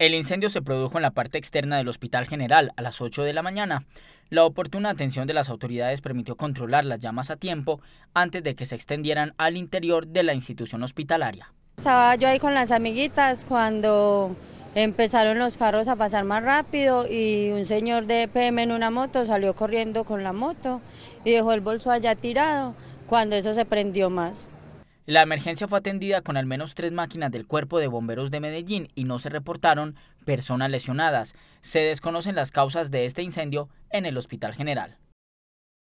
El incendio se produjo en la parte externa del Hospital General a las 8 de la mañana. La oportuna atención de las autoridades permitió controlar las llamas a tiempo antes de que se extendieran al interior de la institución hospitalaria. Estaba yo ahí con las amiguitas cuando empezaron los carros a pasar más rápido y un señor de PM en una moto salió corriendo con la moto y dejó el bolso allá tirado cuando eso se prendió más. La emergencia fue atendida con al menos tres máquinas del Cuerpo de Bomberos de Medellín y no se reportaron personas lesionadas. Se desconocen las causas de este incendio en el Hospital General.